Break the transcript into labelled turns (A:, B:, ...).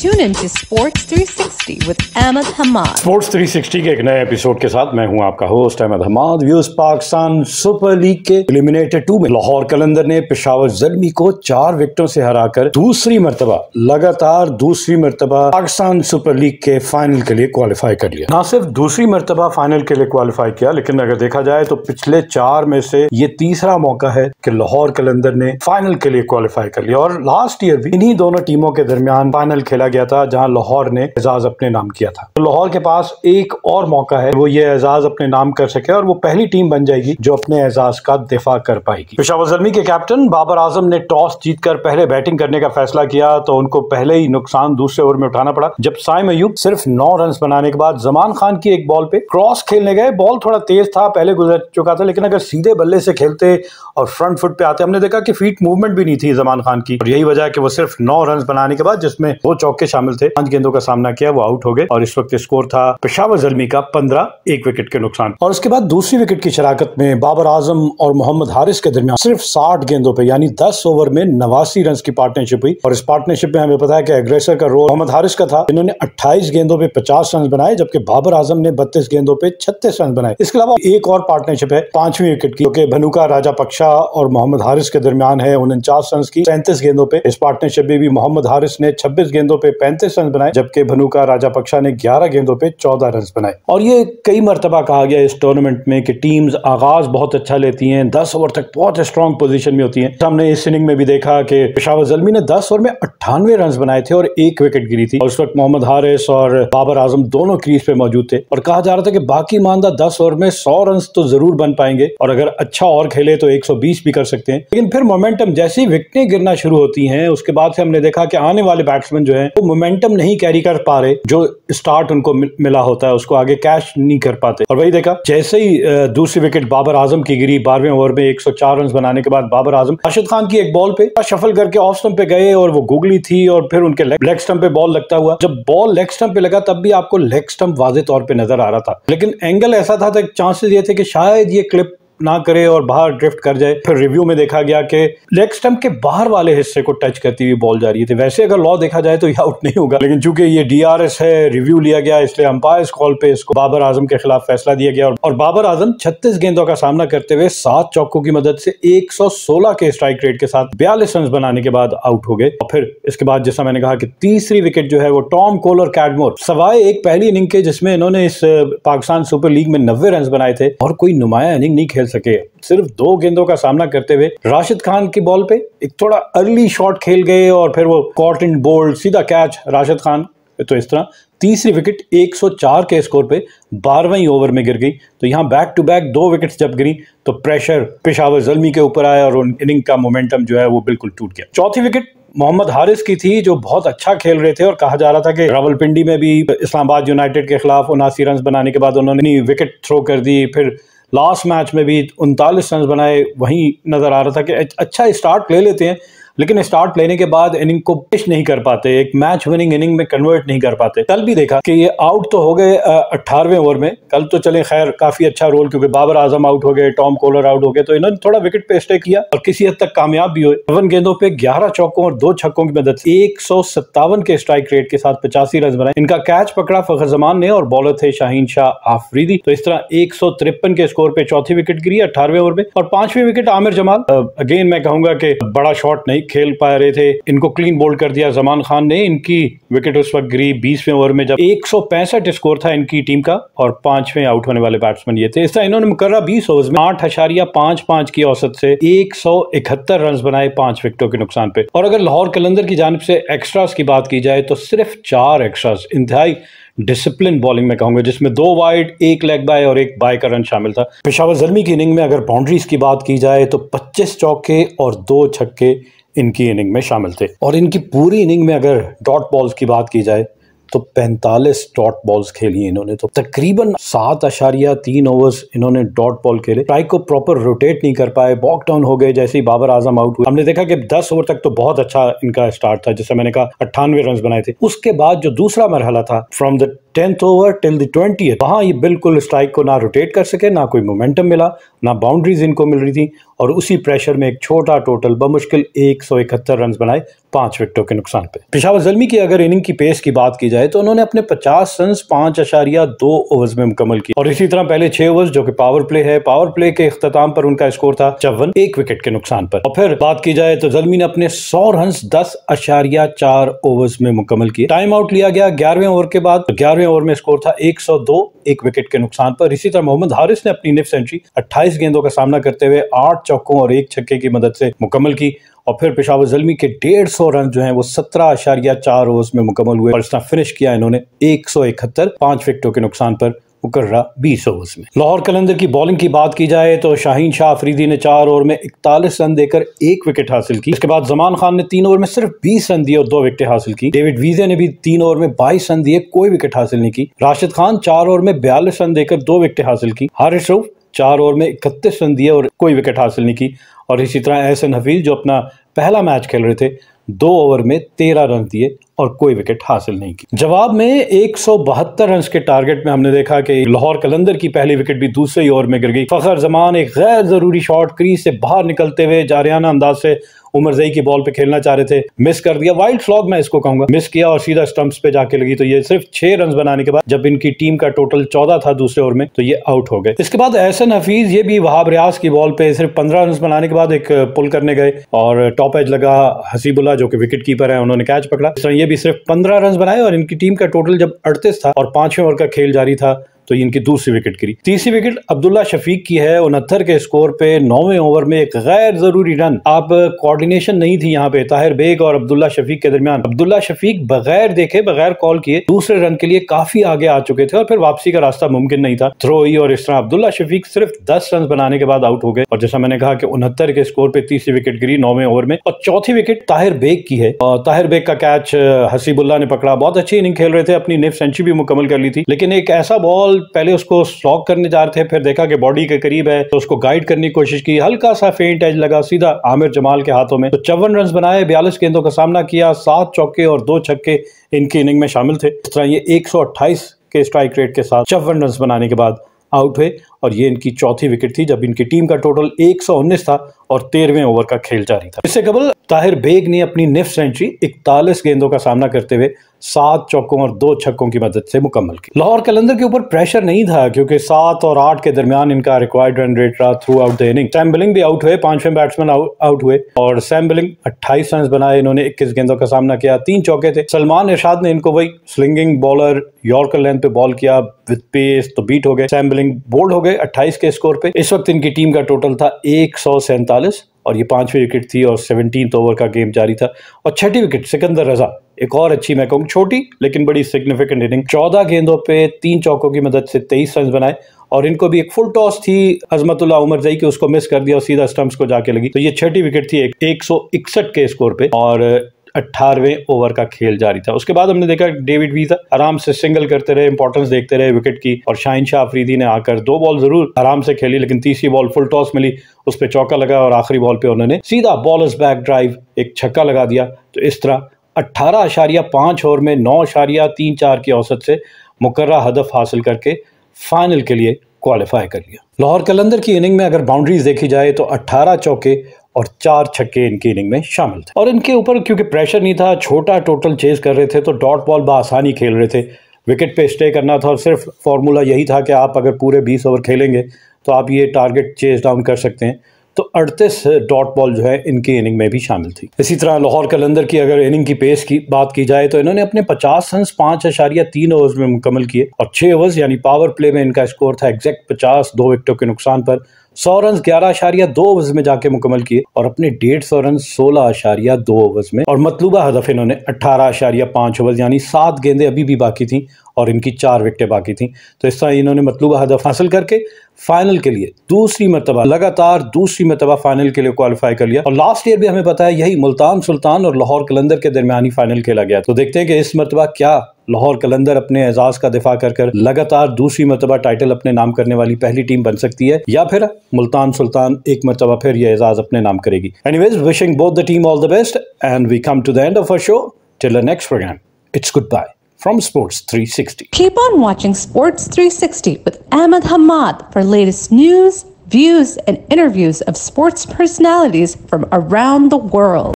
A: Tune in to Sports 360 with Ahmed Hamad. Sports 360 के एक नए एपिसोड के साथ मैं हूं आपका host Ahmed Hamad views Pakistan super league के एलिमिनेटेड टू में लाहौर कलंदर ने पेशावर जलमी को चार विकेटों से हराकर दूसरी मरतबा लगातार दूसरी मरतबा पाकिस्तान सुपर लीग के फाइनल के लिए क्वालिफाई कर लिया ना सिर्फ दूसरी मरतबा फाइनल के लिए क्वालिफाई किया लेकिन अगर देखा जाए तो पिछले चार में से ये तीसरा मौका है कि लाहौर कलंदर ने फाइनल के लिए क्वालिफाई कर लिया और लास्ट ईयर भी इन्हीं दोनों टीमों के दरमियान फाइनल खेला खेला गया था जहां लाहौर ने एजाज अपने नाम किया था तो लाहौर के पास एक और मौका है वो ये एजाज अपने नाम कर सके और वो पहली टीम बन जाएगी जो अपने एजाज का दिफा कर पाएगी पेशावर जलमी के कैप्टन बाबर आजम ने टॉस जीतकर पहले बैटिंग करने का फैसला किया तो उनको पहले ही नुकसान दूसरे ओवर में उठाना पड़ा जब साइम अयूब सिर्फ नौ रन बनाने के बाद जमान खान की एक बॉल पे क्रॉस खेलने गए बॉल थोड़ा तेज था पहले गुजर चुका था लेकिन अगर सीधे बल्ले से खेलते और फ्रंट फुट पे आते हमने देखा कि फीट मूवमेंट भी नहीं थी जमान खान की और यही वजह कि वो सिर्फ नौ रन बनाने के बाद जिसमें वो चौक चौके शामिल थे पांच गेंदों का सामना किया वो आउट हो गए और इस वक्त स्कोर था पेशावर जर्मी का पंद्रह एक विकेट के नुकसान और उसके बाद दूसरी विकेट की शराकत में बाबर आजम और मोहम्मद हारिस के दरमियान सिर्फ साठ गेंदों पर यानी दस ओवर में नवासी रन की पार्टनरशिप हुई और इस पार्टनरशिप में हमें पता है कि एग्रेसर का रोल मोहम्मद हारिस का था इन्होंने अट्ठाईस गेंदों पर पचास रन बनाए जबकि बाबर आजम ने बत्तीस गेंदों पर छत्तीस रन बनाए इसके अलावा एक और पार्टनरशिप है पांचवी विकेट की क्योंकि भनुका राजा पक्षा और मोहम्मद हारिस के दरमियान है उनचास रन की सैंतीस गेंदों पर इस पार्टनरशिप में भी मोहम्मद हारिस ने छब्बीस गेंदों पर पे पैंतीस रन बनाए जबकि राजा पक्षा ने ग्यारह गेंदों पे चौदह रन बनाए और ये कई मरतबा कहा गया इस टूर्नामेंट में कि टीम्स आगाज बहुत अच्छा लेती हैं दस ओवर तक बहुत स्ट्रॉन्ग पोजिशन में होती है हमने इस इनिंग में भी देखा कि पिशावर जलमी ने दस ओवर में अट्ठानवे रन बनाए थे और एक विकेट गिरी थी उस वक्त मोहम्मद हारिस और बाबर आजम दोनों क्रीज पे मौजूद थे और कहा जा रहा था कि बाकी मानदा दस ओवर में सौ रन तो जरूर बन पाएंगे और अगर अच्छा और खेले तो 120 भी कर सकते हैं लेकिन फिर मोमेंटम जैसी विकटें गिरना शुरू होती हैं उसके बाद से हमने देखा कि आने वाले बैट्समैन जो हैं वो मोमेंटम नहीं कैरी कर पा रहे जो स्टार्ट उनको मिला होता है उसको आगे कैश नहीं कर पाते और वही देखा जैसे ही दूसरी विकेट बाबर आजम की गिरी बारहवें ओवर में 104 रन बनाने के बाद बाबर आजम अर्शद खान की एक बॉल पे शफल करके ऑफ स्टम्प पे गए और वो गुगली थी और फिर उनके लेग स्टम्प पे बॉल लगता हुआ जब बॉल लेग स्टम्प पे लगा तब भी आपको लेग स्टम्प वाजे तौर पर नजर आ रहा था लेकिन एंगल ऐसा था चांसेस तो ये थे कि शायद ये क्लिप ना करे और बाहर ड्रिफ्ट कर जाए फिर रिव्यू में देखा गया कि लेग स्टम्प के बाहर वाले हिस्से को टच करती हुई बॉल जा रही थी तो वैसे अगर लॉ देखा जाए तो यह आउट नहीं होगा लेकिन चूंकि ये डीआरएस है रिव्यू लिया गया इसलिए अंपायर कॉल पे इसको बाबर आजम के खिलाफ फैसला दिया गया और बाबर आजम छत्तीस गेंदों का सामना करते हुए सात चौकों की मदद से एक के स्ट्राइक रेट के साथ बयालीस रन बनाने के बाद आउट हो गए और फिर इसके बाद जैसा मैंने कहा कि तीसरी विकेट जो है वो टॉम कोल और कैडमोर सवाए एक पहली इनिंग के जिसमें इन्होंने इस पाकिस्तान सुपर लीग में नब्बे रन बनाए थे और कोई नुमाया इनिंग नहीं खेल खेल सके सिर्फ दो गेंदों का सामना करते हुए राशिद खान की बॉल पे एक थोड़ा अर्ली शॉट खेल गए और फिर वो कॉट इन बोल्ड सीधा कैच राशिद खान तो इस तरह तीसरी विकेट 104 के स्कोर पे बारहवीं ओवर में गिर गई तो यहाँ बैक टू बैक दो विकेट्स जब गिरी तो प्रेशर पेशावर जलमी के ऊपर आया और इनिंग का मोमेंटम जो है वो बिल्कुल टूट गया चौथी विकेट मोहम्मद हारिस की थी जो बहुत अच्छा खेल रहे थे और कहा जा रहा था कि रावलपिंडी में भी इस्लामाबाद यूनाइटेड के खिलाफ उनासी रन बनाने के बाद उन्होंने विकेट थ्रो कर दी फिर लास्ट मैच में भी उनतालीस रन बनाए वहीं नज़र आ रहा था कि अच्छा स्टार्ट ले लेते हैं लेकिन स्टार्ट लेने के बाद इनिंग को पेश नहीं कर पाते एक मैच विनिंग इनिंग में कन्वर्ट नहीं कर पाते कल भी देखा कि ये आउट तो हो गए अट्ठारहवें ओवर में कल तो चले खैर काफी अच्छा रोल क्योंकि बाबर आजम आउट हो गए टॉम कोलर आउट हो गए तो इन्होंने थोड़ा विकेट पे स्टे किया और किसी हद तक कामयाब भी हुए पवन गेंदों पर ग्यारह चौकों और दो छक्कों की मदद एक के स्ट्राइक रेट के साथ पचासी रन बनाए इनका कैच पकड़ा फखर जमान ने और बॉलर थे शाहीन शाह आफरीदी तो इस तरह एक के स्कोर पे चौथी विकेट गिरी अठारहवें ओवर में और पांचवी विकेट आमिर जमाल अगेन मैं कहूंगा कि बड़ा शॉट नहीं खेल पा रहे थे इनको क्लीन बोल्ड कर दिया जमान खान ने इनकी विकेट उस वक्त गिरी बीसवें ओवर में जब एक स्कोर था इनकी टीम का और पांचवें आउट होने वाले बैट्समैन ये थे इस तरह इन्होंने मुकर्रा बीस ओवर में आठ अशारिया पांच पांच की औसत से एक सौ इकहत्तर रन बनाए पांच विकेटों के नुकसान पे और अगर लाहौर कलंदर की जानब से एक्स्ट्रास की बात की जाए तो सिर्फ चार एक्स्ट्रास इंतहाई डिसिप्लिन बॉलिंग में कहूंगा जिसमें दो वाइड एक लेग बाय और एक बाय का रन शामिल था पेशावर जर्मी की इनिंग में अगर बाउंड्रीज की बात की जाए तो 25 चौके और दो छक्के इनकी इनिंग में शामिल थे और इनकी पूरी इनिंग में अगर डॉट बॉल्स की बात की जाए तो 45 डॉट बॉल्स खेली इन्होंने तो तकरीबन सात अशारिया तीन ओवर्स इन्होंने डॉट बॉल खेले स्ट्राइक को प्रॉपर रोटेट नहीं कर पाए बॉक डाउन हो गए जैसे ही बाबर आजम आउट हुए हमने देखा कि 10 ओवर तक तो बहुत अच्छा इनका स्टार्ट था जैसे मैंने कहा अट्ठानवे रन बनाए थे उसके बाद जो दूसरा मरहला था from the tenth over till the twenty वहाँ ये बिल्कुल स्ट्राइक को ना रोटेट कर सके ना कोई मोमेंटम मिला ना बाउंड्रीज इनको मिल रही थी और उसी प्रेशर में एक छोटा टोटल बमुश्किल एक सौ इकहत्तर रन बनाए पाँच विकेटों के नुकसान पे पिशावर जलमी की अगर इनिंग की पेस की बात की जाए तो उन्होंने अपने पचास रन पाँच अशारिया दो ओवर्स में मुकम्मल किया और इसी तरह पहले छह ओवर्स जो कि पावर प्ले है पावर प्ले के अख्ताम पर उनका स्कोर था चौवन एक विकेट के नुकसान पर और फिर बात की जाए तो जलमी ने अपने सौ रन दस अशारिया चार ओवर्स में मुकम्मल किया टाइम आउट लिया गया ग्यारहवें ओवर के बाद तो ग्यारहवें सोलहवें ओवर में स्कोर था 102 एक विकेट के नुकसान पर इसी तरह मोहम्मद हारिस ने अपनी निफ सेंचुरी 28 गेंदों का सामना करते हुए आठ चौकों और एक छक्के की मदद से मुकम्मल की और फिर पेशावर जलमी के डेढ़ सौ रन जो हैं वो सत्रह आशारिया चार ओवर में मुकम्मल हुए और फिनिश किया इन्होंने एक सौ इकहत्तर पांच विकेटों के नुकसान पर मुकर्रा बीस ओवर्स में लाहौर कलंदर की बॉलिंग की बात की जाए तो शाहीन शाह अफरीदी ने चार ओवर में इकतालीस रन देकर एक विकेट हासिल की इसके बाद जमान खान ने तीन ओवर में सिर्फ बीस रन दिए और दो विकेट हासिल की डेविड वीजे ने भी तीन ओवर में बाईस रन दिए कोई विकेट हासिल नहीं की राशिद खान चार ओवर में बयालीस रन देकर दो विकेट हासिल की हारिश रूफ चार ओवर में इकतीस रन दिए और कोई विकेट हासिल नहीं की और इसी तरह एहसन हफीज जो अपना पहला मैच खेल रहे थे दो ओवर में तेरह रन दिए और कोई विकेट हासिल नहीं की जवाब में एक रन के टारगेट में हमने देखा कि लाहौर कलंदर की पहली विकेट भी दूसरे ओवर में गिर गई फखर जमान एक गैर जरूरी शॉट क्रीज से बाहर निकलते हुए जारियाना अंदाज से उमर जई की बॉल पे खेलना चाह रहे थे मिस कर दिया वाइल्ड फ्लॉग मैं इसको कहूंगा मिस किया और सीधा स्टंप्स पे जाके लगी तो ये सिर्फ छह रन बनाने के बाद जब इनकी टीम का टोटल चौदह था दूसरे ओवर में तो ये आउट हो गए इसके बाद एहसन हफीज ये भी वहाब रियाज की बॉल पे सिर्फ पंद्रह रन बनाने के बाद एक पुल करने गए और टॉप एज लगा हसीबुल्ला जो कि विकेट कीपर है उन्होंने कैच पकड़ा इस ये भी सिर्फ पंद्रह रन बनाए और इनकी टीम का टोटल जब अड़तीस था और पांचवें ओवर का खेल जारी था तो इनकी दूसरी विकेट गिरी तीसरी विकेट अब्दुल्ला शफीक की है उनहत्तर के स्कोर पे नौवे ओवर में एक गैर जरूरी रन आप कोऑर्डिनेशन नहीं थी यहाँ पे ताहिर बेग और अब्दुल्ला शफीक के दरमियान अब्दुल्ला शफीक बगैर देखे बगैर कॉल किए दूसरे रन के लिए काफी आगे आ चुके थे और फिर वापसी का रास्ता मुमकिन नहीं था थ्रो ही और इस तरह अब्दुल्ला शफीक सिर्फ दस रन बनाने के बाद आउट हो गए और जैसा मैंने कहा कि उनहत्तर के स्कोर पे तीसरी विकेट गिरी नौवे ओवर में और चौथी विकेट ताहिर बेग की है और ताहिर बेग का कैच हसीबुल्ला ने पकड़ा बहुत अच्छी इनिंग खेल रहे थे अपनी नेफ सेंचुरी भी मुकम्मल कर ली थी लेकिन एक ऐसा बॉल नॉर्मल पहले उसको स्टॉक करने जा रहे थे फिर देखा कि बॉडी के करीब है तो उसको गाइड करने की कोशिश की हल्का सा फेंट एज लगा सीधा आमिर जमाल के हाथों में तो चौवन रन बनाए बयालीस गेंदों का सामना किया सात चौके और दो छक्के इनकी इनिंग में शामिल थे इस तरह ये एक के स्ट्राइक रेट के साथ चौवन रन बनाने के बाद आउट हुए और ये इनकी चौथी विकेट थी जब इनकी टीम का टोटल एक था और तेरहवें ओवर का खेल जारी था इससे कबल ताहिर बेग ने अपनी निफ सेंचुरी इकतालीस गेंदों का सामना करते हुए सात चौकों और दो छक्कों की मदद से मुकम्मल की लाहौर कलंदर के ऊपर प्रेशर नहीं था क्योंकि सात और आठ के दरमियान इनका रिक्वायर्ड रन रेट रहा throughout the inning Sam Billing भी आउट हुए पांचवें बैट्समैन आउट हुए और सैम बिलिंग अट्ठाईस रन बनाए इन्होंने इक्कीस गेंदों का सामना किया तीन चौके थे सलमान इर्शाद ने इनको वही स्लिंगिंग बॉलर यॉर्कर लेंथ पे बॉल किया विद पेस तो बीट हो गए सैम बिलिंग बोल्ड हो गए हुए 28 के स्कोर पे इस वक्त इनकी टीम का टोटल था एक और ये पांचवी विकेट थी और सेवनटीन ओवर का गेम जारी था और छठी विकेट सिकंदर रजा एक और अच्छी मैं कहूँगी छोटी लेकिन बड़ी सिग्निफिकेंट इनिंग चौदह गेंदों पे तीन चौकों की मदद से तेईस रन बनाए और इनको भी एक फुल टॉस थी अजमतुल्ला उमर जई की उसको मिस कर दिया और सीधा स्टम्प्स को जाके लगी तो ये छठी विकेट थी एक, एक के स्कोर पे और अट्ठारहवें ओवर का खेल जारी था उसके बाद हमने देखा डेविड वीज आराम से सिंगल करते रहे इंपॉर्टेंस देखते रहे विकेट की और शाहिन शाह अफरीदी ने आकर दो बॉल जरूर आराम से खेली लेकिन तीसरी बॉल फुल टॉस मिली उस पर चौका लगा और आखिरी बॉल पर उन्होंने सीधा बॉलर्स बैक ड्राइव एक छक्का लगा दिया तो इस तरह अट्ठारह आशारिया पाँच ओवर में नौ आशारिया तीन चार की औसत से मुकर हदफ हासिल करके फाइनल के लिए क्वालिफाई कर लिया लाहौर कलंदर की इनिंग में अगर बाउंड्रीज देखी जाए तो 18 चौके और चार छक्के इनकी इनिंग में शामिल थे और इनके ऊपर क्योंकि प्रेशर नहीं था छोटा टोटल चेज कर रहे थे तो डॉट बॉल आसानी खेल रहे थे विकेट पे स्टे करना था और सिर्फ फार्मूला यही था कि आप अगर पूरे 20 ओवर खेलेंगे तो आप ये टारगेट चेज डाउन कर सकते हैं तो अड़तीस डॉट बॉल जो है इनकी इनिंग में भी शामिल थी इसी तरह लाहौर कलंदर की अगर इनिंग की पेस की बात की जाए तो इन्होंने अपने 50 रन पाँच अशारिया तीन ओवर्स में मुकम्मल किए और छः ओवर्स यानी पावर प्ले में इनका स्कोर था एग्जैक्ट पचास दो विकटों के नुकसान पर सौ रन ग्यारह आशारिया दो ओवर में जाके मुकम्मल किए और अपने डेढ़ सौ रन सोलह आशारिया दो ओवर में और मतलूबा हदफ इन्होंने अट्ठारह आशारिया पांच ओवर यानी सात गेंदे अभी भी बाकी थी और इनकी चार विकटें बाकी थी तो इस तरह इन्होंने मतलूबा हदफ हासिल करके फाइनल के लिए दूसरी मरतबा लगातार दूसरी मरतबा फाइनल के लिए क्वालिफाई कर लिया और लास्ट ईयर भी हमें पता है यही मुल्तान सुल्तान और लाहौर कलंदर के दरमियानी फाइनल खेला गया तो देखते हैं कि इस मरतबा क्या लाहौर कलंदर अपने एजाज का दिफा कर कर लगातार दूसरी मरतबा टाइटल अपने नाम करने वाली पहली टीम बन सकती है या फिर मुल्तान सुल्तान एक मरतबा फिर यह एजाज अपने नाम करेगी anyways wishing both the team all the best and we come to the end of our show till next programme it's good bye from Sports 360. Keep on watching Sports 360 with Ahmed Hamad for latest news, views, and interviews of sports personalities from around the world.